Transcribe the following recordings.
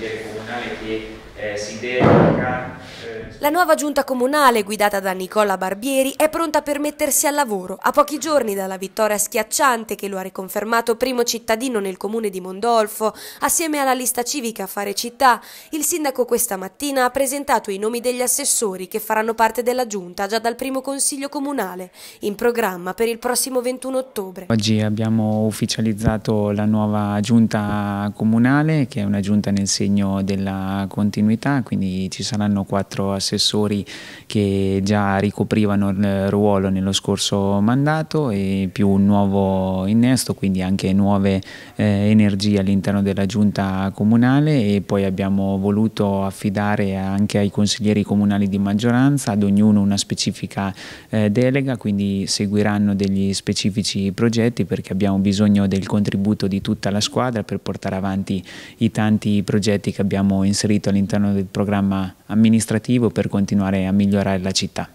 consigliere comunale che eh, si dedica... Eh, la nuova giunta comunale, guidata da Nicola Barbieri, è pronta per mettersi al lavoro. A pochi giorni dalla vittoria schiacciante che lo ha riconfermato primo cittadino nel comune di Mondolfo, assieme alla lista civica Fare Città, il sindaco questa mattina ha presentato i nomi degli assessori che faranno parte della giunta già dal primo consiglio comunale, in programma per il prossimo 21 ottobre. Oggi abbiamo ufficializzato la nuova giunta comunale, che è una giunta nel segno segno della continuità, quindi ci saranno quattro assessori che già ricoprivano il ruolo nello scorso mandato e più un nuovo innesto, quindi anche nuove eh, energie all'interno della giunta comunale e poi abbiamo voluto affidare anche ai consiglieri comunali di maggioranza, ad ognuno una specifica eh, delega, quindi seguiranno degli specifici progetti perché abbiamo bisogno del contributo di tutta la squadra per portare avanti i tanti progetti progetti che abbiamo inserito all'interno del programma amministrativo per continuare a migliorare la città.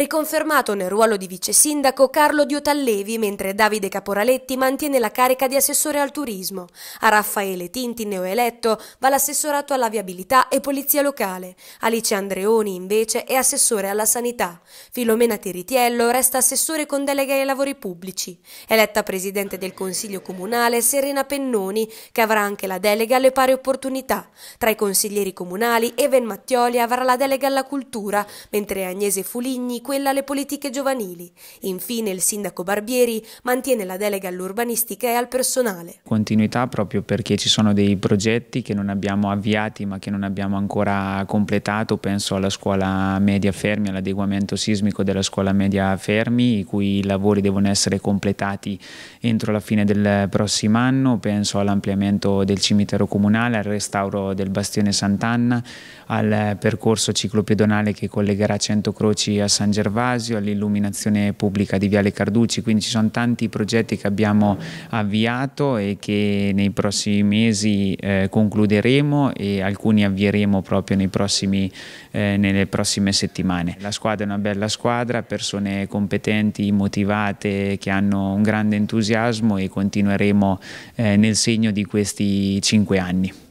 Riconfermato nel ruolo di vice sindaco Carlo Diotallevi, mentre Davide Caporaletti mantiene la carica di assessore al turismo. A Raffaele Tinti, neoeletto, va l'assessorato alla viabilità e polizia locale. Alice Andreoni, invece, è assessore alla sanità. Filomena Tiritiello resta assessore con delega ai lavori pubblici. Eletta presidente del Consiglio Comunale Serena Pennoni, che avrà anche la delega alle pari opportunità. Tra i consiglieri comunali, Even Mattioli avrà la delega alla cultura, mentre Agnese Fuligni quella alle politiche giovanili. Infine il sindaco Barbieri mantiene la delega all'urbanistica e al personale. Continuità proprio perché ci sono dei progetti che non abbiamo avviati ma che non abbiamo ancora completato, penso alla scuola media Fermi, all'adeguamento sismico della scuola media Fermi, i cui lavori devono essere completati entro la fine del prossimo anno, penso all'ampliamento del cimitero comunale, al restauro del bastione Sant'Anna, al percorso ciclopedonale che collegherà Cento Croci a San San Gervasio, all'illuminazione pubblica di Viale Carducci, quindi ci sono tanti progetti che abbiamo avviato e che nei prossimi mesi eh, concluderemo e alcuni avvieremo proprio prossimi, eh, nelle prossime settimane. La squadra è una bella squadra, persone competenti, motivate, che hanno un grande entusiasmo e continueremo eh, nel segno di questi cinque anni.